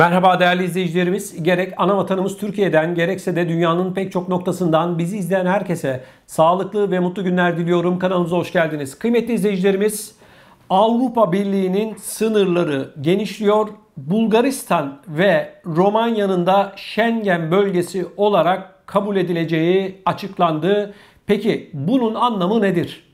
Merhaba değerli izleyicilerimiz. Gerek ana vatanımız Türkiye'den gerekse de dünyanın pek çok noktasından bizi izleyen herkese sağlıklı ve mutlu günler diliyorum. Kanalımıza hoş geldiniz. Kıymetli izleyicilerimiz Avrupa Birliği'nin sınırları genişliyor. Bulgaristan ve Romanya'nın da Schengen bölgesi olarak kabul edileceği açıklandı. Peki bunun anlamı nedir?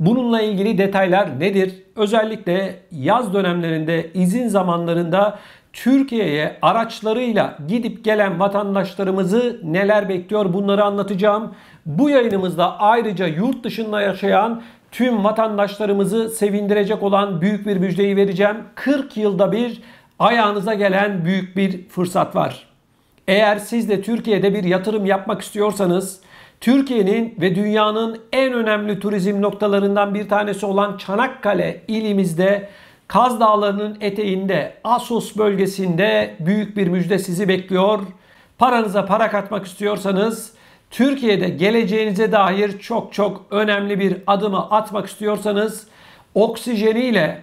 Bununla ilgili detaylar nedir? Özellikle yaz dönemlerinde izin zamanlarında Türkiye'ye araçlarıyla gidip gelen vatandaşlarımızı neler bekliyor bunları anlatacağım. Bu yayınımızda ayrıca yurt dışında yaşayan tüm vatandaşlarımızı sevindirecek olan büyük bir müjdeyi vereceğim. 40 yılda bir ayağınıza gelen büyük bir fırsat var. Eğer siz de Türkiye'de bir yatırım yapmak istiyorsanız Türkiye'nin ve dünyanın en önemli turizm noktalarından bir tanesi olan Çanakkale ilimizde Kaz Dağları'nın eteğinde Asos bölgesinde büyük bir müjde sizi bekliyor. Paranıza para katmak istiyorsanız Türkiye'de geleceğinize dair çok çok önemli bir adımı atmak istiyorsanız oksijeniyle,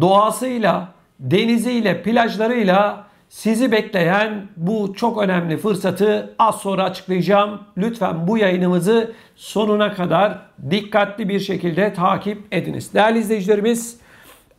doğasıyla, deniziyle, plajlarıyla sizi bekleyen bu çok önemli fırsatı az sonra açıklayacağım. Lütfen bu yayınımızı sonuna kadar dikkatli bir şekilde takip ediniz. Değerli izleyicilerimiz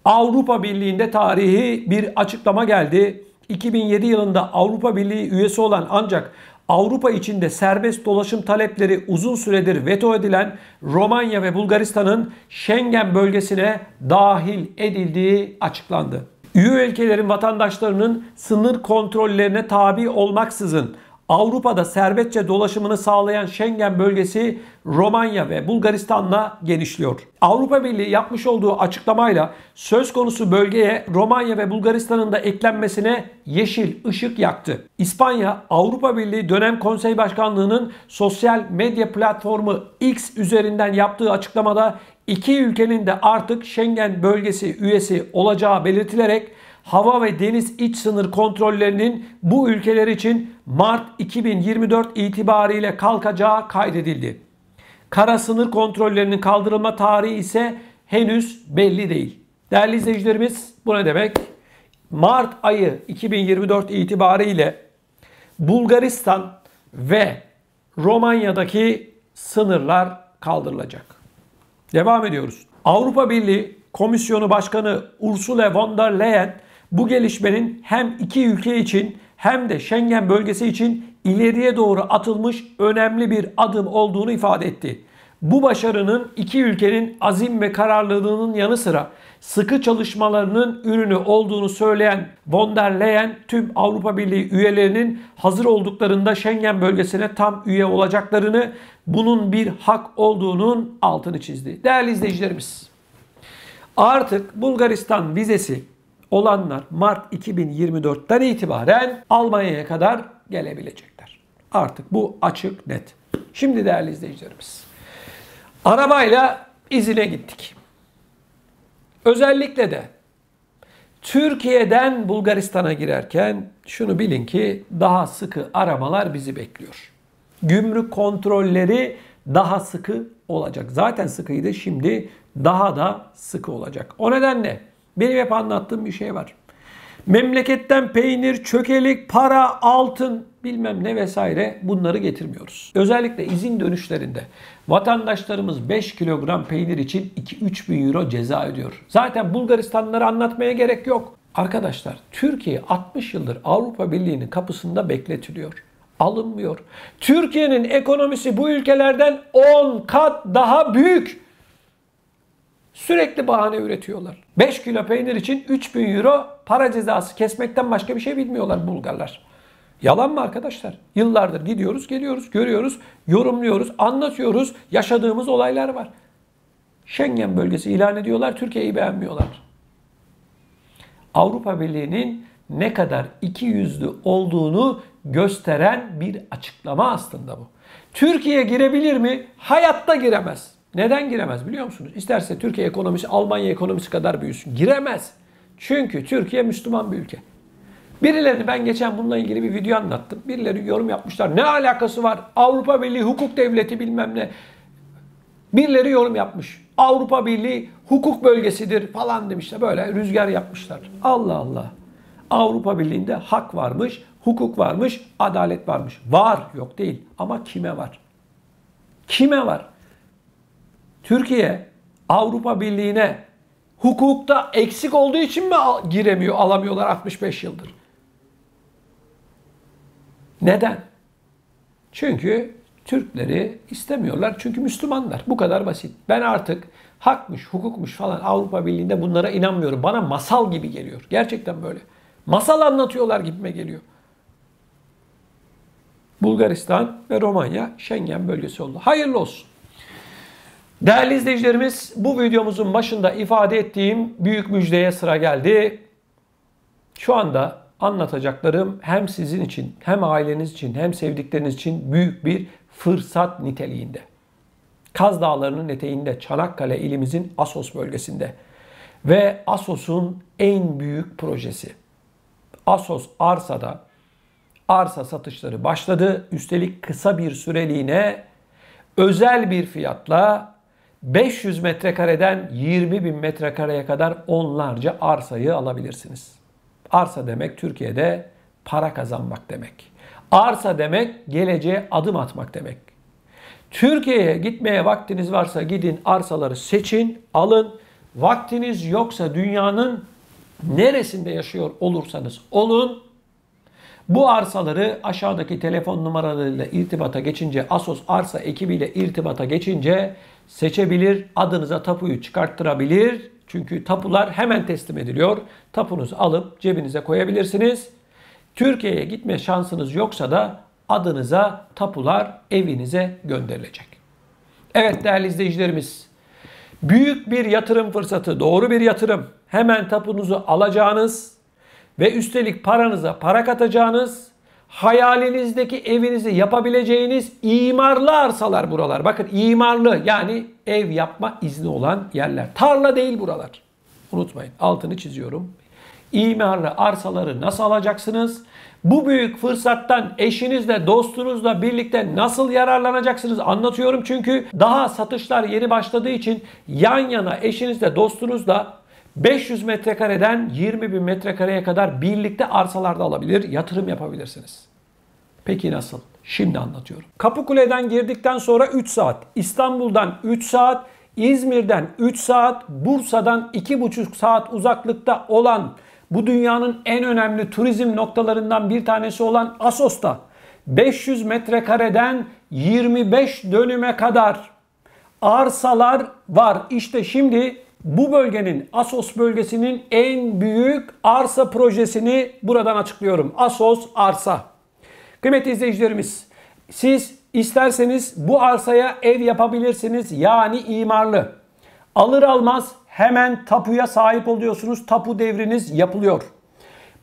Avrupa Birliği'nde tarihi bir açıklama geldi. 2007 yılında Avrupa Birliği üyesi olan ancak Avrupa içinde serbest dolaşım talepleri uzun süredir veto edilen Romanya ve Bulgaristan'ın Schengen bölgesine dahil edildiği açıklandı. Üye ülkelerin vatandaşlarının sınır kontrollerine tabi olmaksızın Avrupa'da serbestçe dolaşımını sağlayan Schengen bölgesi Romanya ve Bulgaristan'la genişliyor. Avrupa Birliği yapmış olduğu açıklamayla söz konusu bölgeye Romanya ve Bulgaristan'ın da eklenmesine yeşil ışık yaktı. İspanya Avrupa Birliği dönem konsey başkanlığının sosyal medya platformu X üzerinden yaptığı açıklamada iki ülkenin de artık Schengen bölgesi üyesi olacağı belirtilerek hava ve deniz iç sınır kontrollerinin bu ülkeler için Mart 2024 itibariyle kalkacağı kaydedildi. Kara sınır kontrollerinin kaldırılma tarihi ise henüz belli değil. Değerli izleyicilerimiz bu ne demek? Mart ayı 2024 itibariyle Bulgaristan ve Romanya'daki sınırlar kaldırılacak. Devam ediyoruz. Avrupa Birliği Komisyonu Başkanı Ursula von der Leyen bu gelişmenin hem iki ülke için hem de Schengen bölgesi için ileriye doğru atılmış önemli bir adım olduğunu ifade etti. Bu başarının iki ülkenin azim ve kararlılığının yanı sıra sıkı çalışmalarının ürünü olduğunu söyleyen von der Leyen tüm Avrupa Birliği üyelerinin hazır olduklarında Schengen bölgesine tam üye olacaklarını bunun bir hak olduğunun altını çizdi. Değerli izleyicilerimiz artık Bulgaristan vizesi olanlar Mart 2024'ten itibaren Almanya'ya kadar gelebilecekler. Artık bu açık net. Şimdi değerli izleyicilerimiz. Arabayla izine gittik. Özellikle de Türkiye'den Bulgaristan'a girerken şunu bilin ki daha sıkı aramalar bizi bekliyor. Gümrük kontrolleri daha sıkı olacak. Zaten sıkıydı şimdi daha da sıkı olacak. O nedenle benim hep anlattığım bir şey var. Memleketten peynir, çökelik, para, altın bilmem ne vesaire bunları getirmiyoruz. Özellikle izin dönüşlerinde Vatandaşlarımız 5 kilogram peynir için 2-3 bin euro ceza ödüyor. Zaten Bulgaristanlıları anlatmaya gerek yok. Arkadaşlar Türkiye 60 yıldır Avrupa Birliği'nin kapısında bekletiliyor. Alınmıyor. Türkiye'nin ekonomisi bu ülkelerden 10 kat daha büyük. Sürekli bahane üretiyorlar. 5 kilo peynir için 3 bin euro para cezası kesmekten başka bir şey bilmiyorlar Bulgarlar. Yalan mı arkadaşlar? Yıllardır gidiyoruz, geliyoruz, görüyoruz, yorumluyoruz, anlatıyoruz. Yaşadığımız olaylar var. Schengen bölgesi ilan ediyorlar, Türkiye'yi beğenmiyorlar. Avrupa Birliği'nin ne kadar iki yüzlü olduğunu gösteren bir açıklama aslında bu. Türkiye girebilir mi? Hayatta giremez. Neden giremez biliyor musunuz? İsterse Türkiye ekonomisi Almanya ekonomisi kadar büyüsün. Giremez. Çünkü Türkiye Müslüman bir ülke. Birileri ben geçen bununla ilgili bir video anlattım. Birileri yorum yapmışlar. Ne alakası var? Avrupa Birliği hukuk devleti bilmem ne. Birileri yorum yapmış. Avrupa Birliği hukuk bölgesidir falan demişler. Böyle rüzgar yapmışlar. Allah Allah. Avrupa Birliği'nde hak varmış, hukuk varmış, adalet varmış. Var, yok değil. Ama kime var? Kime var? Türkiye Avrupa Birliği'ne hukukta eksik olduğu için mi giremiyor, alamıyorlar 65 yıldır? Neden? Çünkü Türkleri istemiyorlar. Çünkü Müslümanlar. Bu kadar basit. Ben artık hakmış, hukukmuş falan Avrupa Birliği'nde bunlara inanmıyorum. Bana masal gibi geliyor. Gerçekten böyle. Masal anlatıyorlar gibime geliyor. Bulgaristan ve Romanya Schengen bölgesi oldu. Hayırlı olsun. Değerli izleyicilerimiz bu videomuzun başında ifade ettiğim büyük müjdeye sıra geldi. Şu anda anlatacaklarım hem sizin için, hem aileniz için, hem sevdikleriniz için büyük bir fırsat niteliğinde. Kaz Dağları'nın eteğinde Çanakkale ilimizin Asos bölgesinde ve Asos'un en büyük projesi. Asos Arsa'da arsa satışları başladı. Üstelik kısa bir süreliğine özel bir fiyatla 500 metrekareden 20 bin metrekareye kadar onlarca arsayı alabilirsiniz. Arsa demek Türkiye'de para kazanmak demek. Arsa demek geleceğe adım atmak demek. Türkiye'ye gitmeye vaktiniz varsa gidin arsaları seçin, alın. Vaktiniz yoksa dünyanın neresinde yaşıyor olursanız olun. Bu arsaları aşağıdaki telefon numaralarıyla irtibata geçince Asos Arsa ekibiyle irtibata geçince seçebilir, adınıza tapuyu çıkarttırabilir. Çünkü tapular hemen teslim ediliyor. Tapunuzu alıp cebinize koyabilirsiniz. Türkiye'ye gitme şansınız yoksa da adınıza tapular evinize gönderilecek. Evet değerli izleyicilerimiz. Büyük bir yatırım fırsatı, doğru bir yatırım. Hemen tapunuzu alacağınız ve üstelik paranıza para katacağınız hayalinizdeki evinizi yapabileceğiniz imarlı arsalar buralar. Bakın imarlı yani ev yapma izni olan yerler. Tarla değil buralar. Unutmayın altını çiziyorum. İmarlı arsaları nasıl alacaksınız? Bu büyük fırsattan eşinizle, dostunuzla birlikte nasıl yararlanacaksınız anlatıyorum. Çünkü daha satışlar yeni başladığı için yan yana eşinizle, dostunuzla 500 metrekareden 20 bin metrekareye kadar birlikte arsalarda alabilir, yatırım yapabilirsiniz. Peki nasıl? Şimdi anlatıyorum. Kapıkule'den girdikten sonra 3 saat, İstanbul'dan 3 saat, İzmir'den 3 saat, Bursa'dan 2,5 saat uzaklıkta olan bu dünyanın en önemli turizm noktalarından bir tanesi olan Asos'ta 500 metrekareden 25 dönüme kadar arsalar var. İşte şimdi bu bölgenin Asos bölgesinin en büyük arsa projesini buradan açıklıyorum. Asos arsa. Kıymetli izleyicilerimiz siz isterseniz bu arsaya ev yapabilirsiniz. Yani imarlı. Alır almaz hemen tapuya sahip oluyorsunuz. Tapu devriniz yapılıyor.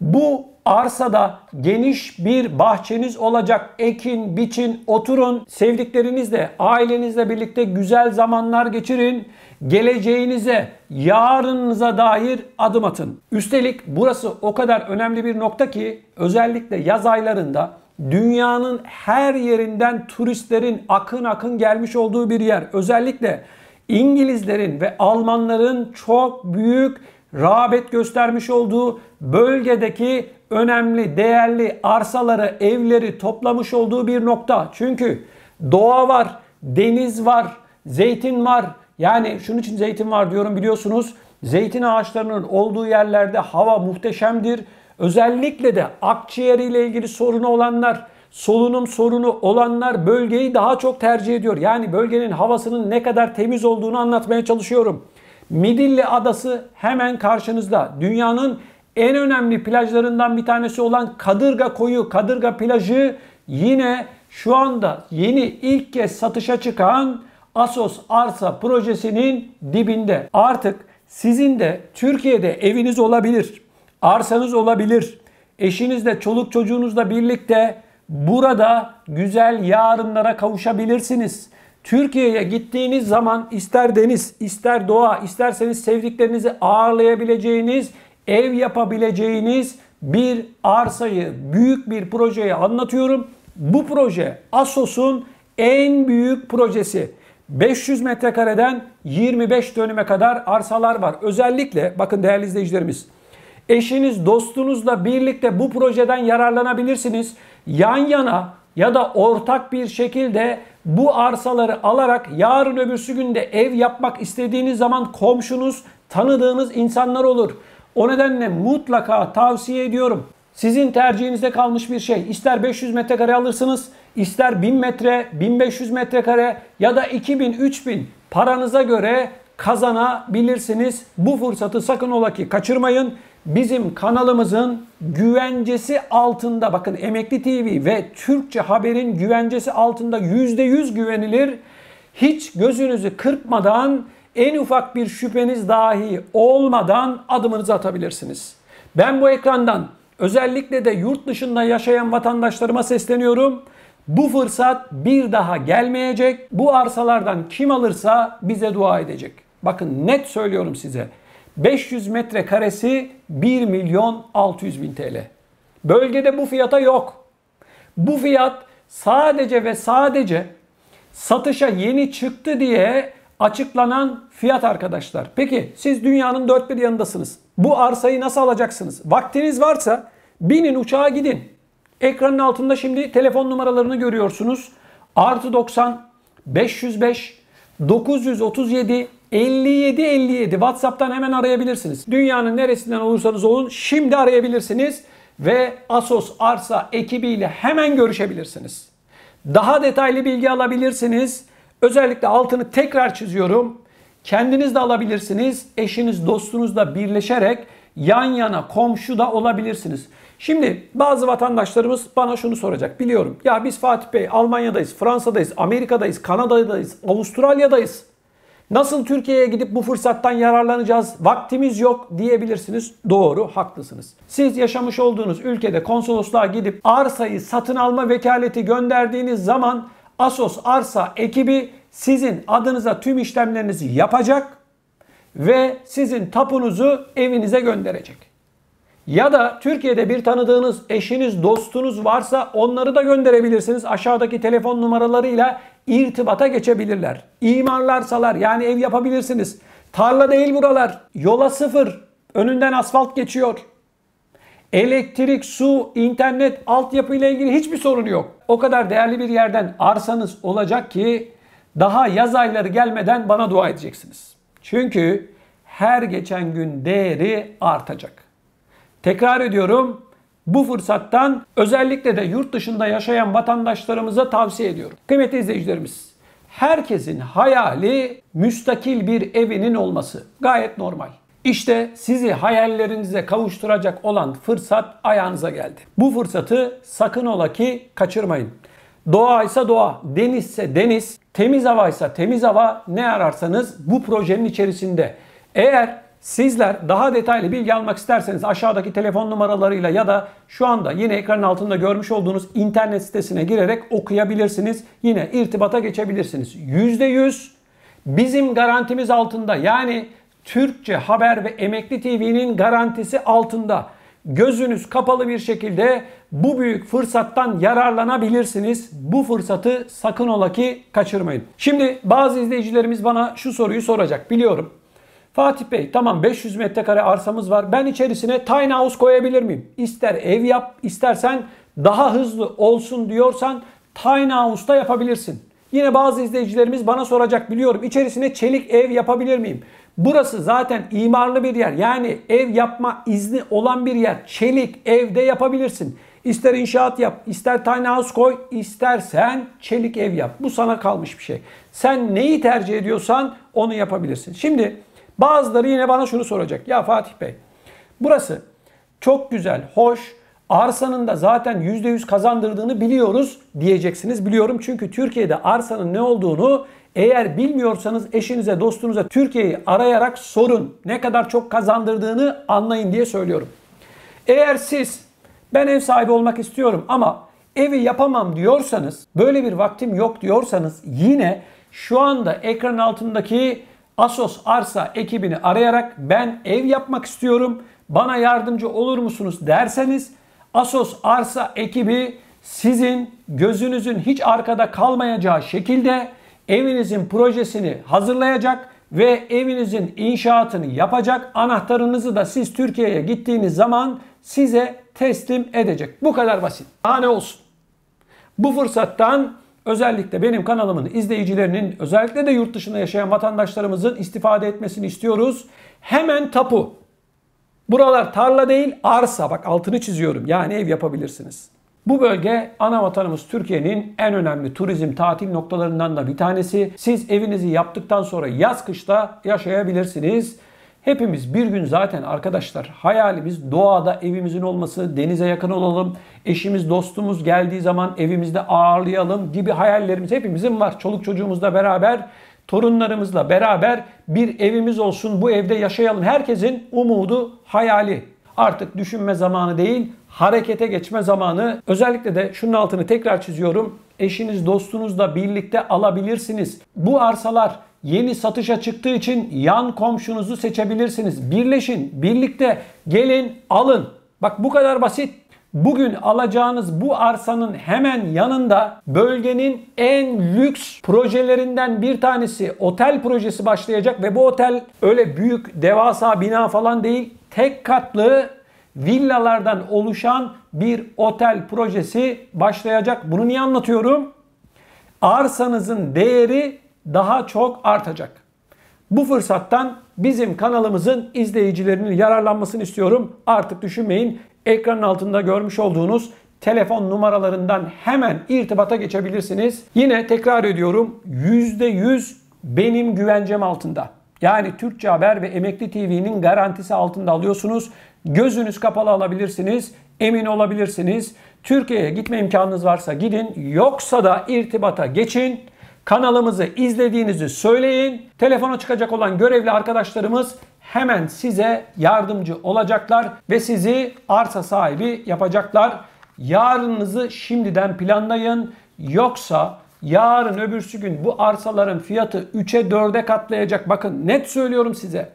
Bu arsada geniş bir bahçeniz olacak. Ekin, biçin, oturun. Sevdiklerinizle, ailenizle birlikte güzel zamanlar geçirin. Geleceğinize, yarınınıza dair adım atın. Üstelik burası o kadar önemli bir nokta ki özellikle yaz aylarında dünyanın her yerinden turistlerin akın akın gelmiş olduğu bir yer. Özellikle İngilizlerin ve Almanların çok büyük rağbet göstermiş olduğu bölgedeki önemli, değerli arsaları, evleri toplamış olduğu bir nokta. Çünkü doğa var, deniz var, zeytin var. Yani şunun için zeytin var diyorum biliyorsunuz. Zeytin ağaçlarının olduğu yerlerde hava muhteşemdir. Özellikle de akciğeriyle ilgili sorunu olanlar, solunum sorunu olanlar bölgeyi daha çok tercih ediyor. Yani bölgenin havasının ne kadar temiz olduğunu anlatmaya çalışıyorum. Midilli Adası hemen karşınızda. Dünyanın en önemli plajlarından bir tanesi olan Kadırga Koyu, Kadırga Plajı yine şu anda yeni ilk kez satışa çıkan Asos Arsa projesinin dibinde. Artık sizin de Türkiye'de eviniz olabilir, arsanız olabilir. Eşinizle, çoluk çocuğunuzla birlikte burada güzel yarınlara kavuşabilirsiniz. Türkiye'ye gittiğiniz zaman ister deniz, ister doğa, isterseniz sevdiklerinizi ağırlayabileceğiniz ev yapabileceğiniz bir arsayı, büyük bir projeyi anlatıyorum. Bu proje Asos'un en büyük projesi. 500 metrekareden 25 dönüme kadar arsalar var. Özellikle bakın değerli izleyicilerimiz eşiniz dostunuzla birlikte bu projeden yararlanabilirsiniz. Yan yana ya da ortak bir şekilde bu arsaları alarak yarın öbürsü günde ev yapmak istediğiniz zaman komşunuz, tanıdığınız insanlar olur. O nedenle mutlaka tavsiye ediyorum. Sizin tercihinizde kalmış bir şey. İster 500 metrekare alırsınız, ister 1000 metre, 1500 metrekare ya da 2000, 3000 paranıza göre kazanabilirsiniz. Bu fırsatı sakın ola ki kaçırmayın. Bizim kanalımızın güvencesi altında bakın Emekli TV ve Türkçe Haber'in güvencesi altında %100 güvenilir. Hiç gözünüzü kırpmadan en ufak bir şüpheniz dahi olmadan adımınızı atabilirsiniz. Ben bu ekrandan özellikle de yurt dışında yaşayan vatandaşlarıma sesleniyorum. Bu fırsat bir daha gelmeyecek. Bu arsalardan kim alırsa bize dua edecek. Bakın net söylüyorum size. 500 metrekaresi 1 milyon 600 bin TL. Bölgede bu fiyata yok. Bu fiyat sadece ve sadece satışa yeni çıktı diye açıklanan fiyat arkadaşlar. Peki siz dünyanın dört bir yanındasınız. Bu arsayı nasıl alacaksınız? Vaktiniz varsa binin uçağa gidin. Ekranın altında şimdi telefon numaralarını görüyorsunuz. Artı 90 505 937 57 57 WhatsApp'tan hemen arayabilirsiniz. Dünyanın neresinden olursanız olun şimdi arayabilirsiniz ve Asos Arsa ekibiyle hemen görüşebilirsiniz. Daha detaylı bilgi alabilirsiniz. Özellikle altını tekrar çiziyorum. Kendiniz de alabilirsiniz. Eşiniz, dostunuzla birleşerek yan yana komşu da olabilirsiniz. Şimdi bazı vatandaşlarımız bana şunu soracak. Biliyorum ya biz Fatih Bey Almanya'dayız, Fransa'dayız, Amerika'dayız, Kanada'dayız, Avustralya'dayız. Nasıl Türkiye'ye gidip bu fırsattan yararlanacağız? Vaktimiz yok diyebilirsiniz. Doğru, haklısınız. Siz yaşamış olduğunuz ülkede konsolosluğa gidip arsayı satın alma vekaleti gönderdiğiniz zaman Asos Arsa ekibi sizin adınıza tüm işlemlerinizi yapacak ve sizin tapunuzu evinize gönderecek. Ya da Türkiye'de bir tanıdığınız, eşiniz, dostunuz varsa onları da gönderebilirsiniz. Aşağıdaki telefon numaralarıyla irtibata geçebilirler. İmarlarsalar yani ev yapabilirsiniz. Tarla değil buralar. Yola sıfır. Önünden asfalt geçiyor. Elektrik, su, internet, altyapı ile ilgili hiçbir sorunu yok. O kadar değerli bir yerden arsanız olacak ki daha yaz ayları gelmeden bana dua edeceksiniz. Çünkü her geçen gün değeri artacak. Tekrar ediyorum bu fırsattan özellikle de yurt dışında yaşayan vatandaşlarımıza tavsiye ediyorum. Kıymetli izleyicilerimiz, herkesin hayali müstakil bir evinin olması. Gayet normal. İşte sizi hayallerinize kavuşturacak olan fırsat ayağınıza geldi. Bu fırsatı sakın ola ki kaçırmayın. Doğaysa doğa, denizse deniz, temiz havaysa temiz hava ne ararsanız bu projenin içerisinde. Eğer sizler daha detaylı bilgi almak isterseniz aşağıdaki telefon numaralarıyla ya da şu anda yine ekranın altında görmüş olduğunuz internet sitesine girerek okuyabilirsiniz. Yine irtibata geçebilirsiniz. %100 bizim garantimiz altında yani Türkçe Haber ve Emekli TV'nin garantisi altında gözünüz kapalı bir şekilde bu büyük fırsattan yararlanabilirsiniz. Bu fırsatı sakın ola ki kaçırmayın. Şimdi bazı izleyicilerimiz bana şu soruyu soracak biliyorum. Fatih Bey tamam 500 metrekare arsamız var. Ben içerisine tiny house koyabilir miyim? İster ev yap, istersen daha hızlı olsun diyorsan tiny house'da yapabilirsin. Yine bazı izleyicilerimiz bana soracak biliyorum İçerisine çelik ev yapabilir miyim? Burası zaten imarlı bir yer. Yani ev yapma izni olan bir yer. Çelik evde yapabilirsin. İster inşaat yap, ister tiny house koy, istersen çelik ev yap. Bu sana kalmış bir şey. Sen neyi tercih ediyorsan onu yapabilirsin. Şimdi bazıları yine bana şunu soracak. Ya Fatih Bey burası çok güzel, hoş, arsanın da zaten %100 kazandırdığını biliyoruz diyeceksiniz. Biliyorum çünkü Türkiye'de arsanın ne olduğunu eğer bilmiyorsanız eşinize, dostunuza Türkiye'yi arayarak sorun. Ne kadar çok kazandırdığını anlayın diye söylüyorum. Eğer siz ben ev sahibi olmak istiyorum ama evi yapamam diyorsanız, böyle bir vaktim yok diyorsanız yine şu anda ekran altındaki Asos Arsa ekibini arayarak ben ev yapmak istiyorum, bana yardımcı olur musunuz derseniz Asos Arsa ekibi sizin gözünüzün hiç arkada kalmayacağı şekilde evinizin projesini hazırlayacak ve evinizin inşaatını yapacak. Anahtarınızı da siz Türkiye'ye gittiğiniz zaman size teslim edecek. Bu kadar basit. Daha ne olsun? Bu fırsattan özellikle benim kanalımın izleyicilerinin özellikle de yurt dışında yaşayan vatandaşlarımızın istifade etmesini istiyoruz. Hemen tapu Buralar tarla değil arsa. Bak altını çiziyorum. Yani ev yapabilirsiniz. Bu bölge ana vatanımız Türkiye'nin en önemli turizm tatil noktalarından da bir tanesi. Siz evinizi yaptıktan sonra yaz kışta yaşayabilirsiniz. Hepimiz bir gün zaten arkadaşlar hayalimiz doğada evimizin olması, denize yakın olalım, eşimiz dostumuz geldiği zaman evimizde ağırlayalım gibi hayallerimiz hepimizin var. Çoluk çocuğumuzla beraber torunlarımızla beraber bir evimiz olsun, bu evde yaşayalım. Herkesin umudu, hayali. Artık düşünme zamanı değil, harekete geçme zamanı. Özellikle de şunun altını tekrar çiziyorum. Eşiniz, dostunuzla birlikte alabilirsiniz. Bu arsalar yeni satışa çıktığı için yan komşunuzu seçebilirsiniz. Birleşin, birlikte gelin, alın. Bak bu kadar basit. Bugün alacağınız bu arsanın hemen yanında bölgenin en lüks projelerinden bir tanesi otel projesi başlayacak ve bu otel öyle büyük devasa bina falan değil tek katlı villalardan oluşan bir otel projesi başlayacak. Bunu niye anlatıyorum? Arsanızın değeri daha çok artacak. Bu fırsattan bizim kanalımızın izleyicilerinin yararlanmasını istiyorum. Artık düşünmeyin ekranın altında görmüş olduğunuz telefon numaralarından hemen irtibata geçebilirsiniz. Yine tekrar ediyorum %100 benim güvencem altında. Yani Türkçe Haber ve Emekli TV'nin garantisi altında alıyorsunuz. Gözünüz kapalı alabilirsiniz, emin olabilirsiniz. Türkiye'ye gitme imkanınız varsa gidin, yoksa da irtibata geçin. Kanalımızı izlediğinizi söyleyin. Telefona çıkacak olan görevli arkadaşlarımız hemen size yardımcı olacaklar ve sizi arsa sahibi yapacaklar. Yarınınızı şimdiden planlayın. Yoksa yarın öbürsü gün bu arsaların fiyatı 3'e 4'e katlayacak. Bakın net söylüyorum size.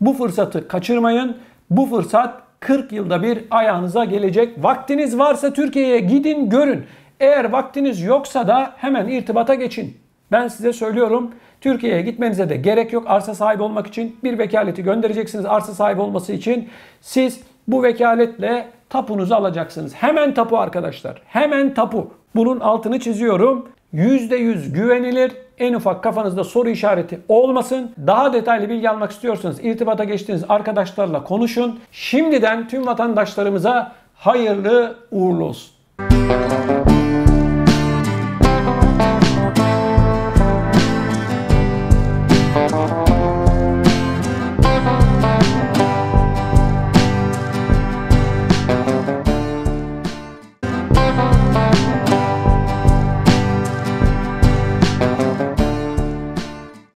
Bu fırsatı kaçırmayın. Bu fırsat 40 yılda bir ayağınıza gelecek. Vaktiniz varsa Türkiye'ye gidin görün. Eğer vaktiniz yoksa da hemen irtibata geçin. Ben size söylüyorum Türkiye'ye gitmenize de gerek yok. Arsa sahibi olmak için bir vekaleti göndereceksiniz. Arsa sahibi olması için siz bu vekaletle tapunuzu alacaksınız. Hemen tapu arkadaşlar. Hemen tapu. Bunun altını çiziyorum. %100 güvenilir. En ufak kafanızda soru işareti olmasın. Daha detaylı bilgi almak istiyorsanız irtibata geçtiğiniz arkadaşlarla konuşun. Şimdiden tüm vatandaşlarımıza hayırlı uğurlu olsun.